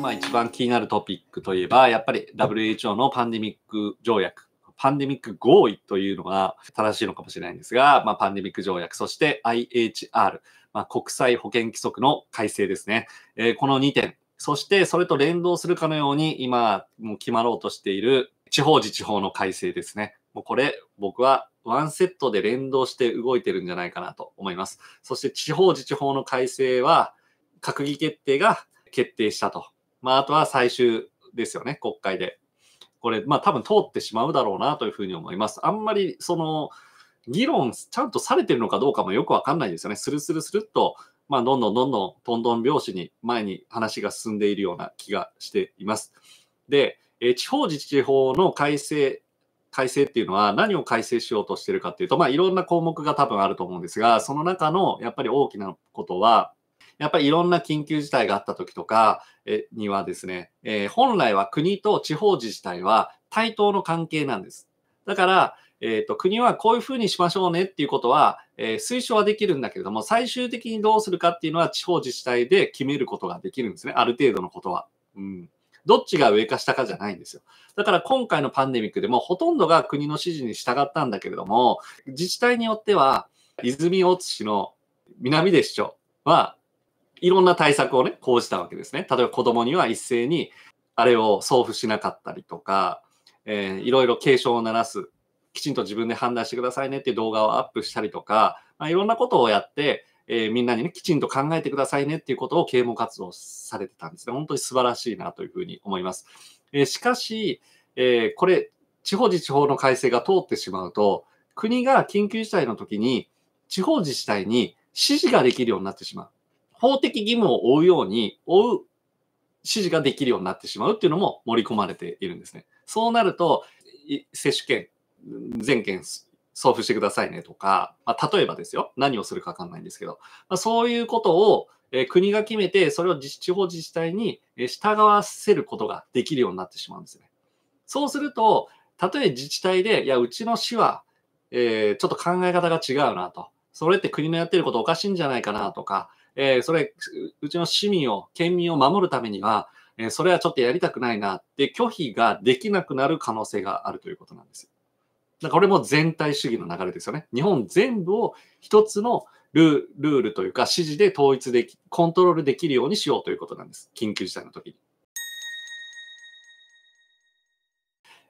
今一番気になるトピックといえば、やっぱり WHO のパンデミック条約、パンデミック合意というのが正しいのかもしれないんですが、まあ、パンデミック条約、そして IHR、まあ、国際保健規則の改正ですね。えー、この2点、そしてそれと連動するかのように今もう決まろうとしている地方自治法の改正ですね。もうこれ僕はワンセットで連動して動いてるんじゃないかなと思います。そして地方自治法の改正は閣議決定が決定したとまあ、あとは最終ですよね、国会で。これ、まあ、多分通ってしまうだろうなというふうに思います。あんまり、その、議論、ちゃんとされてるのかどうかもよくわかんないですよね。スルスルスルっと、まあ、どんどんどんどん、どんどん拍子に前に話が進んでいるような気がしています。で、え地方自治法の改正、改正っていうのは何を改正しようとしてるかっていうと、まあ、いろんな項目が多分あると思うんですが、その中のやっぱり大きなことは、やっぱりいろんな緊急事態があった時とかにはですね、えー、本来は国と地方自治体は対等の関係なんです。だから、えーと、国はこういうふうにしましょうねっていうことは、えー、推奨はできるんだけれども、最終的にどうするかっていうのは地方自治体で決めることができるんですね、ある程度のことは。うんどっちが上か下かじゃないんですよ。だから今回のパンデミックでもほとんどが国の指示に従ったんだけれども、自治体によっては、泉大津市の南出市長はいろんな対策をね、講じたわけですね。例えば子供には一斉にあれを送付しなかったりとか、えー、いろいろ警鐘を鳴らす、きちんと自分で判断してくださいねっていう動画をアップしたりとか、まあ、いろんなことをやって、えー、みんなにね、きちんと考えてくださいねっていうことを啓蒙活動されてたんですね。本当に素晴らしいなというふうに思います。えー、しかし、えー、これ、地方自治法の改正が通ってしまうと、国が緊急事態の時に、地方自治体に指示ができるようになってしまう。法的義務を負うように、負う指示ができるようになってしまうっていうのも盛り込まれているんですね。そうなると、接種券、全券送付してくださいねとか、まあ、例えばですよ、何をするかわかんないんですけど、まあ、そういうことを、え国が決めて、それを地方自治体に従わせることができるようになってしまうんですね。そうすると、たとえ自治体で、いや、うちの市は、えー、ちょっと考え方が違うなと。それって国のやってることおかしいんじゃないかなとか、えー、それ、うちの市民を、県民を守るためには、えー、それはちょっとやりたくないなって拒否ができなくなる可能性があるということなんですだからこれも全体主義の流れですよね。日本全部を一つのルールというか指示で統一でき、コントロールできるようにしようということなんです。緊急事態の時に。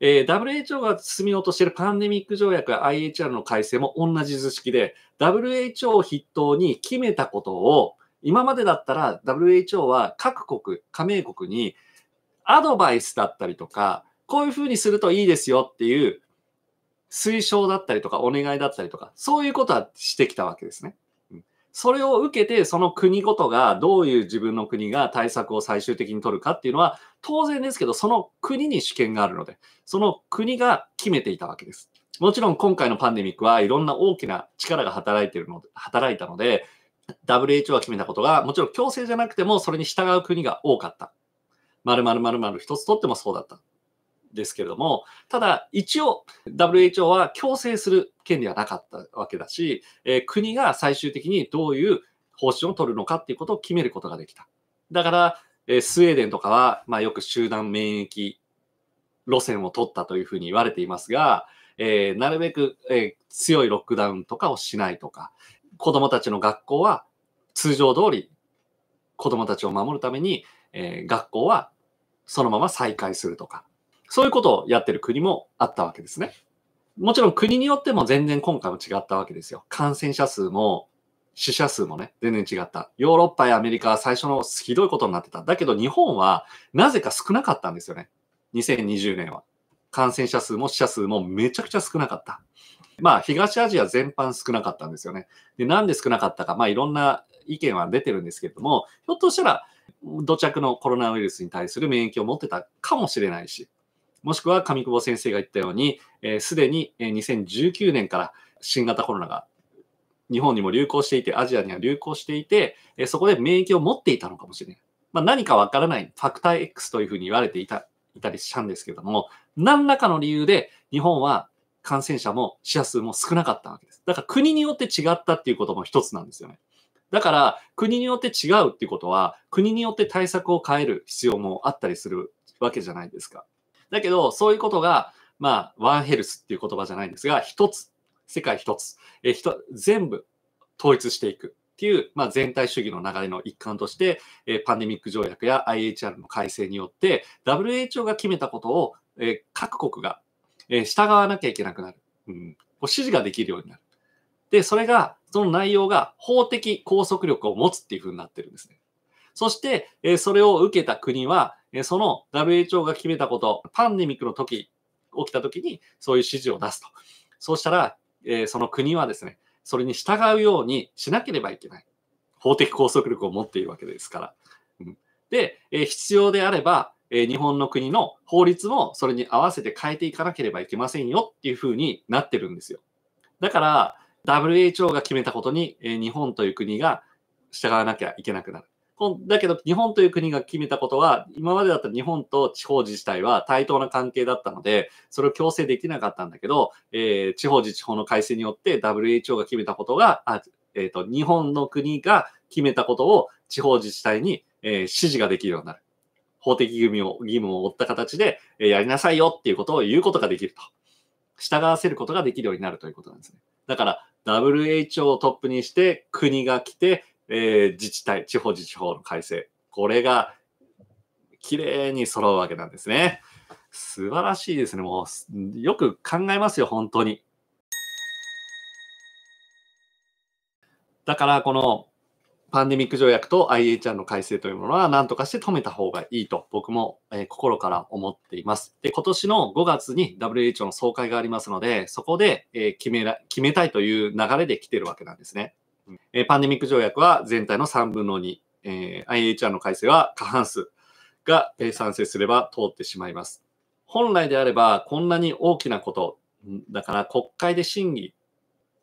えー、WHO が進みうとしているパンデミック条約や IHR の改正も同じ図式で、WHO を筆頭に決めたことを、今までだったら WHO は各国、加盟国にアドバイスだったりとか、こういうふうにするといいですよっていう推奨だったりとか、お願いだったりとか、そういうことはしてきたわけですね。それを受けて、その国ごとがどういう自分の国が対策を最終的に取るかっていうのは、当然ですけど、その国に主権があるので、その国が決めていたわけです。もちろん今回のパンデミックはいろんな大きな力が働いてるので、働いたので、WHO が決めたことが、もちろん強制じゃなくても、それに従う国が多かった。まるまるまるまる一つとってもそうだった。ですけれども、ただ一応 WHO は強制する権利はなかったわけだし、えー、国が最終的にどういう方針を取るのかっていうことを決めることができた。だから、えー、スウェーデンとかは、まあ、よく集団免疫路線を取ったというふうに言われていますが、えー、なるべく、え強いロックダウンとかをしないとか、子供たちの学校は通常通り子供たちを守るために、え学校はそのまま再開するとか、そういうことをやってる国もあったわけですね。もちろん国によっても全然今回も違ったわけですよ。感染者数も死者数もね、全然違った。ヨーロッパやアメリカは最初のひどいことになってた。だけど日本はなぜか少なかったんですよね。2020年は。感染者数も死者数もめちゃくちゃ少なかった。まあ、東アジア全般少なかったんですよね。で、なんで少なかったか、まあ、いろんな意見は出てるんですけれども、ひょっとしたら、土着のコロナウイルスに対する免疫を持ってたかもしれないし、もしくは上久保先生が言ったように、す、で、に2019年から新型コロナが日本にも流行していて、アジアには流行していて、そこで免疫を持っていたのかもしれない。まあ、何かわからない、ファクター X というふうに言われていたいたりしたんですけども、何らかの理由で日本は感染者も死者数も少なかったわけです。だから国によって違ったっていうことも一つなんですよね。だから国によって違うっていうことは、国によって対策を変える必要もあったりするわけじゃないですか。だけど、そういうことが、まあ、ワンヘルスっていう言葉じゃないんですが、一つ、世界一つ、えひと全部統一していくっていう、まあ、全体主義の流れの一環として、えパンデミック条約や IHR の改正によって、WHO が決めたことを、え各国が、え従わなきゃいけなくなる。うん、指示ができるようになる。で、それが、その内容が法的拘束力を持つっていうふうになってるんですね。そして、えそれを受けた国は、えその WHO が決めたこと、パンデミックの時、起きた時にそういう指示を出すと。そうしたら、えその国はですね、それに従うようにしなければいけない。法的拘束力を持っているわけですから。うん、で、え必要であれば、え日本の国の法律もそれに合わせて変えていかなければいけませんよっていうふうになってるんですよ。だから、WHO が決めたことに、え日本という国が従わなきゃいけなくなる。だけど、日本という国が決めたことは、今までだったら日本と地方自治体は対等な関係だったので、それを強制できなかったんだけど、えー、地方自治法の改正によって WHO が決めたことが、あえーと、日本の国が決めたことを地方自治体に、えー、指示ができるようになる。法的義務を義務を負った形で、えー、やりなさいよっていうことを言うことができると。従わせることができるようになるということなんですね。だから、WHO をトップにして、国が来て、えー、自治体、地方自治法の改正。これが、綺麗に揃うわけなんですね。素晴らしいですね。もう、よく考えますよ、本当に。だから、この、パンデミック条約と IHR の改正というものは何とかして止めた方がいいと僕も、え心から思っています。で、今年の5月に WHO の総会がありますので、そこで、え決めら決めたいという流れで来てるわけなんですね。えパンデミック条約は全体の3分の2、え IHR の改正は過半数が、え賛成すれば通ってしまいます。本来であれば、こんなに大きなこと、だから国会で審議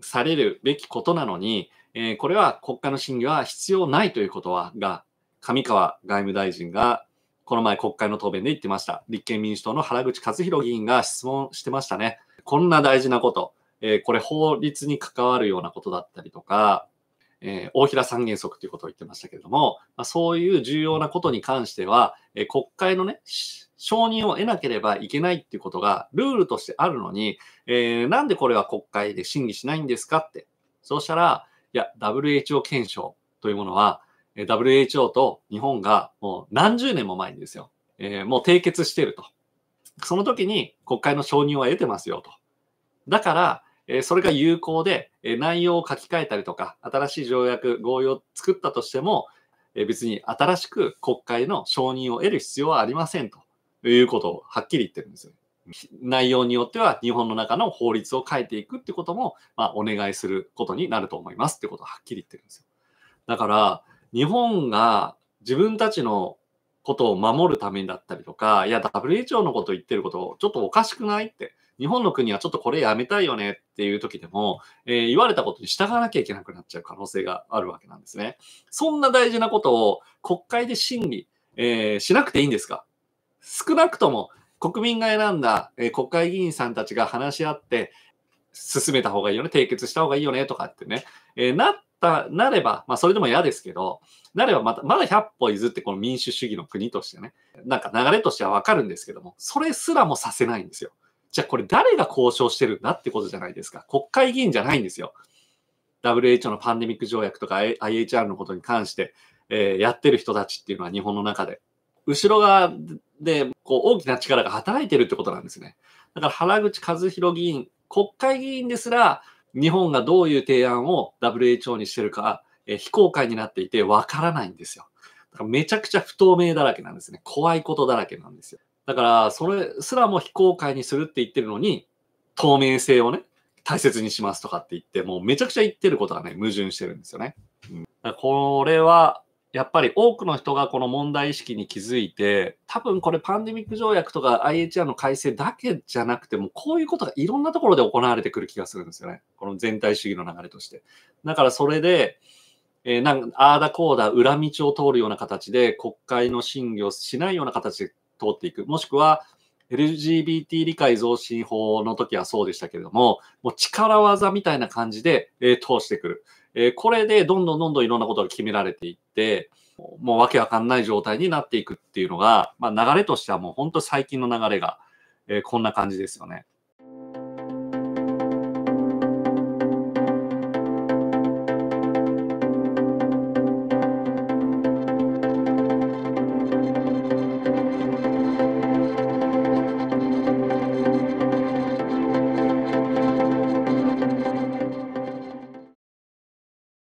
されるべきことなのに、えこれは国会の審議は必要ないということは、が、上川外務大臣がこの前国会の答弁で言ってました。立憲民主党の原口克弘議員が質問してましたね。こんな大事なこと。えー、これ法律に関わるようなことだったりとか、えー、大平三原則ということを言ってましたけれども、まあ、そういう重要なことに関しては、えー、国会のね、承認を得なければいけないっていうことがルールとしてあるのに、えー、なんでこれは国会で審議しないんですかって。そうしたら、いや、WHO 検証というものは、えー、WHO と日本がもう何十年も前にですよ、えー、もう締結してると。その時に国会の承認は得てますよと。だから、えそれが有効で、え内容を書き換えたりとか、新しい条約、合意を作ったとしても、え別に新しく国会の承認を得る必要はありませんということをはっきり言ってるんですよ。内容によっては日本の中の法律を変えていくってことも、まあ、お願いすることになると思いますってことをはっきり言ってるんですよ。だから日本が自分たちのことを守るためにだったりとかいや WHO のこと言ってることちょっとおかしくないって日本の国はちょっとこれやめたいよねっていう時でも、えー、言われたことに従わなきゃいけなくなっちゃう可能性があるわけなんですね。そんな大事なことを国会で審議、えー、しなくていいんですか少なくとも国民が選んだ、えー、国会議員さんたちが話し合って、進めた方がいいよね、締結した方がいいよねとかってね、えー、なった、なれば、まあそれでも嫌ですけど、なればまた、まだ100歩譲ってこの民主主義の国としてね、なんか流れとしてはわかるんですけども、それすらもさせないんですよ。じゃあこれ誰が交渉してるんだってことじゃないですか。国会議員じゃないんですよ。WHO のパンデミック条約とか IHR のことに関して、えー、やってる人たちっていうのは日本の中で。後ろ側でこう大きな力が働いてるってことなんですね。だから原口和弘議員、国会議員ですら、日本がどういう提案を WHO にしてるか、えー、非公開になっていてわからないんですよ。だからめちゃくちゃ不透明だらけなんですね。怖いことだらけなんですよ。だから、それすらも非公開にするって言ってるのに、透明性をね、大切にしますとかって言って、もうめちゃくちゃ言ってることがね、矛盾してるんですよね。うん、これは、やっぱり多くの人がこの問題意識に気づいて、多分これパンデミック条約とか IHR の改正だけじゃなくても、こういうことがいろんなところで行われてくる気がするんですよね。この全体主義の流れとして。だからそれで、えー、なんああだこうだ裏道を通るような形で国会の審議をしないような形で通っていく。もしくは、LGBT 理解増進法の時はそうでしたけれども、もう力技みたいな感じで、えー、通してくる。えー、これでどんどんどんどんいろんなことが決められていって、もうわけわかんない状態になっていくっていうのが、まあ、流れとしてはもう本当最近の流れが、えー、こんな感じですよね。